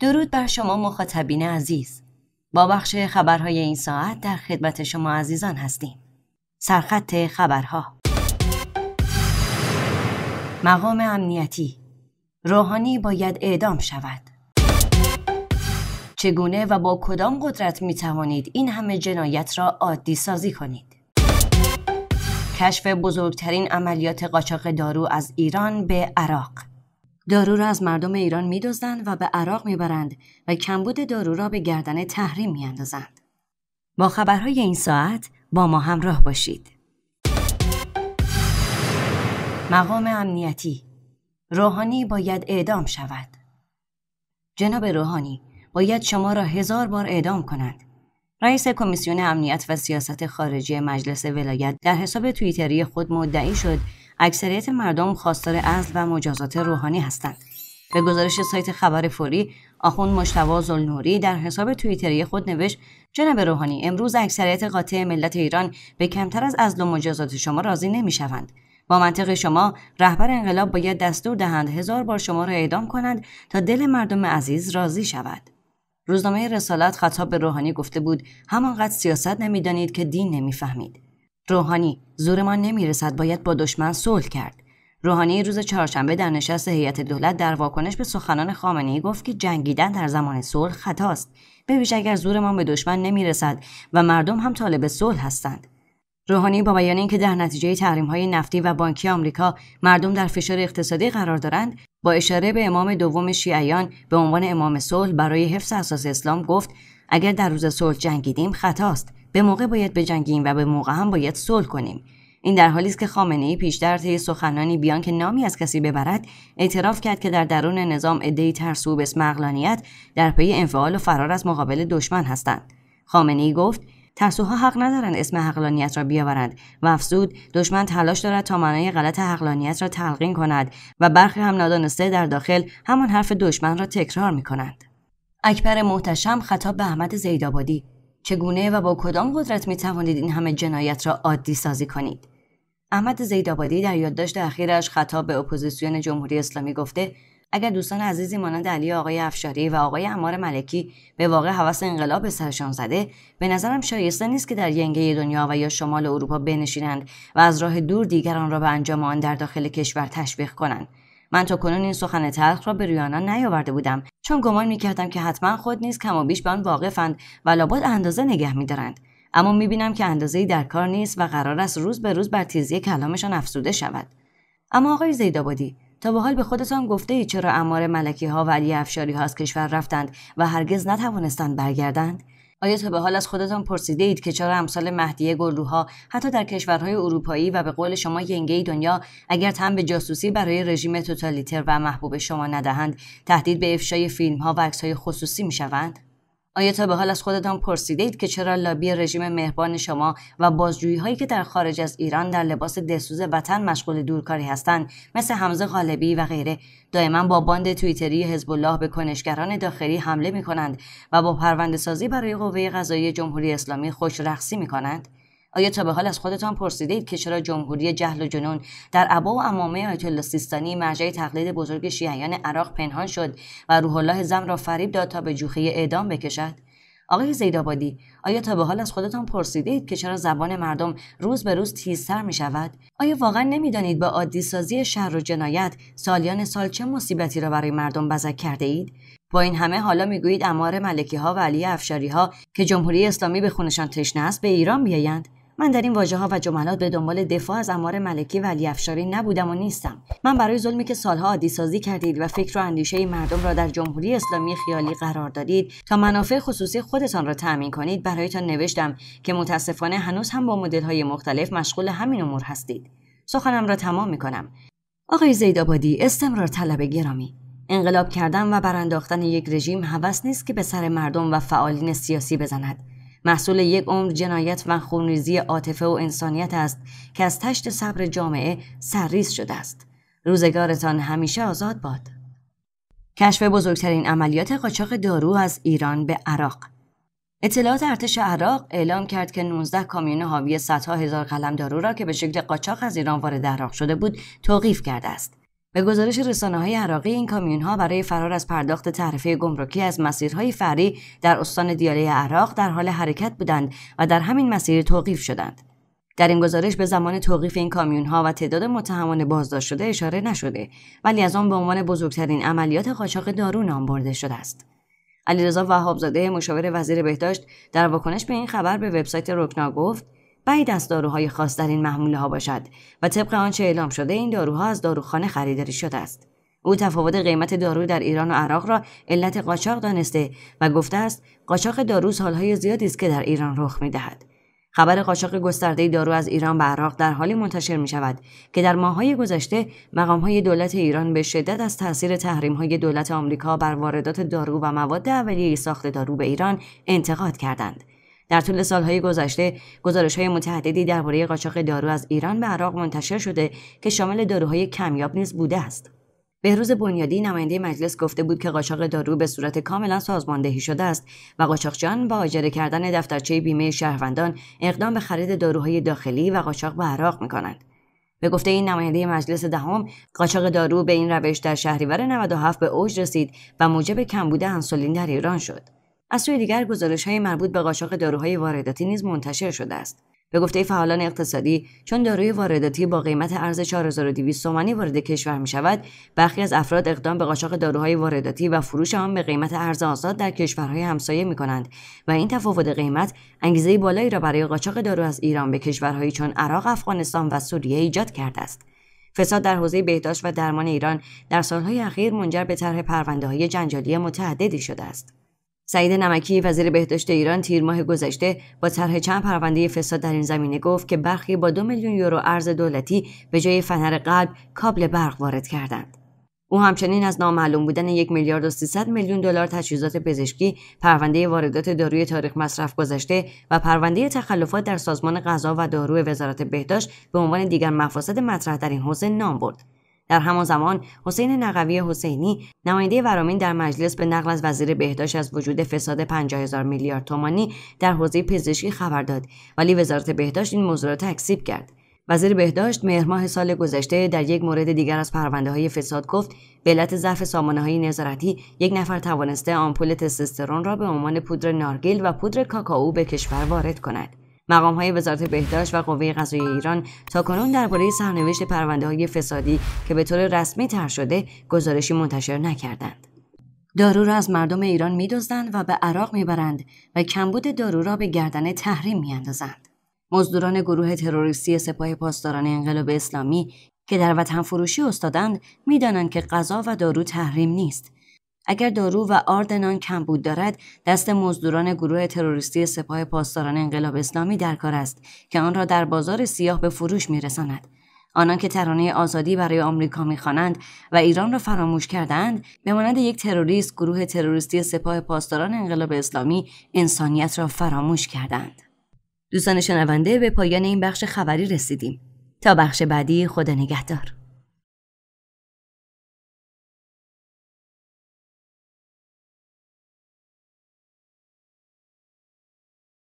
درود بر شما مخاطبین عزیز با بخش خبرهای این ساعت در خدمت شما عزیزان هستیم سرخط خبرها مقام امنیتی روحانی باید اعدام شود چگونه و با کدام قدرت می توانید این همه جنایت را عادی سازی کنید کشف بزرگترین عملیات قاچاق دارو از ایران به عراق دارو را از مردم ایران میدزدند و به عراق میبرند و کمبود دارو را به گردن تحریم میاندازند. با خبرهای این ساعت با ما همراه باشید. مقام امنیتی روحانی باید اعدام شود. جناب روحانی باید شما را هزار بار اعدام کنند. رئیس کمیسیون امنیت و سیاست خارجی مجلس ولایت در حساب توییتری خود مدعی شد اکثریت مردم خواستار عزل و مجازات روحانی هستند به گزارش سایت خبر فوری آخون مشتوا زلنوری در حساب توییتری خود نوشت جناب روحانی امروز اکثریت قاطع ملت ایران به کمتر از عزل و مجازات شما راضی شوند. با منطق شما رهبر انقلاب باید دستور دهند هزار بار شما را اعدام کنند تا دل مردم عزیز راضی شود روزنامه رسالت خطاب به روحانی گفته بود همانقدر سیاست نمیدانید که دین نمیفهمید روحانی زورمان نمیرسد باید با دشمن صلح کرد روحانی روز چهارشنبه در نشست هیئت دولت در واکنش به سخنان خامنه ای گفت که جنگیدن در زمان صلح خطاست به ویژه اگر زورمان به دشمن نمیرسد و مردم هم طالب صلح هستند روحانی با بیان اینکه در نتیجه تحریم های نفتی و بانکی آمریکا مردم در فشار اقتصادی قرار دارند با اشاره به امام دوم شیعیان به عنوان امام صلح برای حفظ اساس اسلام گفت اگر در روز صلح جنگیدیم خطاست به موقع باید بجنگیم و به موقع هم باید صلح کنیم این در حالی است که خامنه ای پیش در طی سخنانی بیان که نامی از کسی ببرد اعتراف کرد که در درون نظام عدهای ترسو اسم اقلانیت در پی انفعال و فرار از مقابل دشمن هستند خامنه ای گفت ترسوها حق ندارند اسم حقلانیت را بیاورند و افزود دشمن تلاش دارد تا معنای غلط حقلانیت را تلقین کند و برخی هم نادانسته در داخل همان حرف دشمن را تکرار می کنند. اکبر محتشم خطاب به احمد زیدآبادی چگونه و با کدام قدرت می توانید این همه جنایت را عادی سازی کنید احمد زیدابادی در یادداشت اخیرش خطاب به اپوزیسیون جمهوری اسلامی گفته اگر دوستان عزیزی مانند علی آقای افشاری و آقای امار ملکی به واقع حواس انقلاب به سرشان زده به نظرم شایسته نیست که در ینگه دنیا و یا شمال اروپا بنشینند و از راه دور دیگران را به انجام آن در داخل کشور تشویق کنند من تا کنون این سخن تلخ را به روی نیاورده بودم چون گمان میکردم که حتما خود نیز کم و بیش به آن واقفند و لابد اندازه نگه میدارند اما میبینم که اندازهای در کار نیست و قرار است روز به روز بر تیزی کلامشان افزوده شود اما آقای زیدآبادی تا به حال به خودتان گفته ای چرا امار ملکی ها و علی افشاری ها از کشور رفتند و هرگز نتوانستند برگردند آیا تا به حال از خودتان پرسیده اید که چرا امثال مهدیه گلروها حتی در کشورهای اروپایی و به قول شما ینگه دنیا اگر تن به جاسوسی برای رژیم توتالیتر و محبوب شما ندهند تهدید به افشای فیلم ها و عکس های خصوصی می شوند؟ آیا تا به حال از خودتان پرسیدید که چرا لابی رژیم مهربان شما و بازجویی هایی که در خارج از ایران در لباس دستوز وطن مشغول دورکاری هستند مثل حمزه غالبی و غیره دائما با باند توییتری حزب الله به کنشگران داخلی حمله می کنند و با پرونده سازی برای قوه قضایی جمهوری اسلامی خوش رقصی می کنند آیا تا به حال از خودتان پرسیدید که چرا جمهوری جهل و جنون در عبا و امامه آیت الله سیستانی مرجع تقلید بزرگ شیعیان عراق پنهان شد و روح الله زم را فریب داد تا به جوخه اعدام بکشد آقای زیدآبادی آیا تا به حال از خودتان پرسیدید که چرا زبان مردم روز به روز تیزتر می شود آیا واقعا نمیدانید با عادی سازی شهر و جنایت سالیان سال چه مصیبتی را برای مردم بزک کرده اید با این همه حالا میگویید امار ملکی ها و علی افشاری ها که جمهوری اسلامی به خونشان تشنه است به ایران بیایند من در این واژه ها و جملات به دنبال دفاع از امار ملکی و علی افشاری نبودم و نیستم من برای ظلمی که سالها عادی سازی کردید و فکر و اندیشه مردم را در جمهوری اسلامی خیالی قرار دادید تا منافع خصوصی خودتان را تأمین کنید برایتان نوشتم که متاسفانه هنوز هم با مدل های مختلف مشغول همین امور هستید سخنم را تمام می کنم آقای زیدآبادی استمرار طلب گرامی انقلاب کردن و برانداختن یک رژیم هوس نیست که به سر مردم و فعالین سیاسی بزند محصول یک عمر جنایت و خونریزی عاطفه و انسانیت است که از تشت صبر جامعه سرریز شده است روزگارتان همیشه آزاد باد کشف بزرگترین عملیات قاچاق دارو از ایران به عراق اطلاعات ارتش عراق اعلام کرد که 19 کامیون حاوی صدها هزار قلم دارو را که به شکل قاچاق از ایران وارد عراق شده بود توقیف کرده است. به گزارش رسانه های عراقی این کامیون ها برای فرار از پرداخت تعرفه گمرکی از مسیرهای فری در استان دیاله عراق در حال حرکت بودند و در همین مسیر توقیف شدند. در این گزارش به زمان توقیف این کامیون ها و تعداد متهمان بازداشت شده اشاره نشده ولی از آن به عنوان بزرگترین عملیات قاچاق دارو نام برده شده است. علیرضا وهابزاده مشاور وزیر بهداشت در واکنش به این خبر به وبسایت رکنا گفت بعید از داروهای خاص در این محموله ها باشد و طبق آنچه اعلام شده این داروها از داروخانه خریداری شده است او تفاوت قیمت دارو در ایران و عراق را علت قاچاق دانسته و گفته است قاچاق دارو سالهای زیادی است که در ایران رخ میدهد خبر قاچاق گسترده دارو از ایران به عراق در حالی منتشر می شود که در های گذشته مقام های دولت ایران به شدت از تاثیر تحریم های دولت آمریکا بر واردات دارو و مواد اولیه ساخت دارو به ایران انتقاد کردند. در طول سالهای گذشته های متعددی درباره قاچاق دارو از ایران به عراق منتشر شده که شامل داروهای کمیاب نیز بوده است بهروز بنیادی نماینده مجلس گفته بود که قاچاق دارو به صورت کاملا سازماندهی شده است و قاچاقچیان با اجاره کردن دفترچه بیمه شهروندان اقدام به خرید داروهای داخلی و قاچاق به عراق میکنند. به گفته این نماینده مجلس دهم ده قاچاق دارو به این روش در شهریور 97 به اوج رسید و موجب کمبود انسولین در ایران شد. از سوی دیگر گزارش های مربوط به قاچاق داروهای وارداتی نیز منتشر شده است به گفته فعالان اقتصادی چون داروی وارداتی با قیمت ارز 4200 تومانی وارد کشور می شود برخی از افراد اقدام به قاچاق داروهای وارداتی و فروش آن به قیمت ارز آزاد در کشورهای همسایه می کنند و این تفاوت قیمت انگیزه بالایی را برای قاچاق دارو از ایران به کشورهایی چون عراق افغانستان و سوریه ایجاد کرده است فساد در حوزه بهداشت و درمان ایران در سالهای اخیر منجر به طرح پرونده های جنجالی متعددی شده است سعید نمکی وزیر بهداشت ایران تیر ماه گذشته با طرح چند پرونده فساد در این زمینه گفت که برخی با دو میلیون یورو ارز دولتی به جای فنر قلب کابل برق وارد کردند او همچنین از نامعلوم بودن یک میلیارد و 300 میلیون دلار تجهیزات پزشکی، پرونده واردات داروی تاریخ مصرف گذشته و پرونده تخلفات در سازمان غذا و دارو وزارت بهداشت به عنوان دیگر مفاسد مطرح در این حوزه نام برد. در همان زمان حسین نقوی حسینی نماینده ورامین در مجلس به نقل از وزیر بهداشت از وجود فساد هزار میلیارد تومانی در حوزه پزشکی خبر داد ولی وزارت بهداشت این موضوع را تکذیب کرد وزیر بهداشت مهرماه سال گذشته در یک مورد دیگر از پرونده های فساد گفت به علت ضعف سامانه های نظارتی یک نفر توانسته آمپول تستوسترون را به عنوان پودر نارگیل و پودر کاکائو به کشور وارد کند مقام های وزارت بهداشت و قوه قضایی ایران تاکنون درباره سرنوشت پرونده های فسادی که به طور رسمی تر شده گزارشی منتشر نکردند. دارو را از مردم ایران میدزدند و به عراق میبرند و کمبود دارو را به گردن تحریم اندازند. مزدوران گروه تروریستی سپاه پاسداران انقلاب اسلامی که در وطن فروشی استادند میدانند که غذا و دارو تحریم نیست اگر دارو و آردنان کمبود دارد دست مزدوران گروه تروریستی سپاه پاسداران انقلاب اسلامی در کار است که آن را در بازار سیاه به فروش میرساند آنان که ترانه آزادی برای آمریکا میخوانند و ایران را فراموش کردند به مانند یک تروریست گروه تروریستی سپاه پاسداران انقلاب اسلامی انسانیت را فراموش کردند دوستان شنونده به پایان این بخش خبری رسیدیم تا بخش بعدی خدا نگهدار